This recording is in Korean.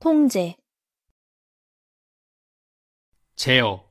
통제 제어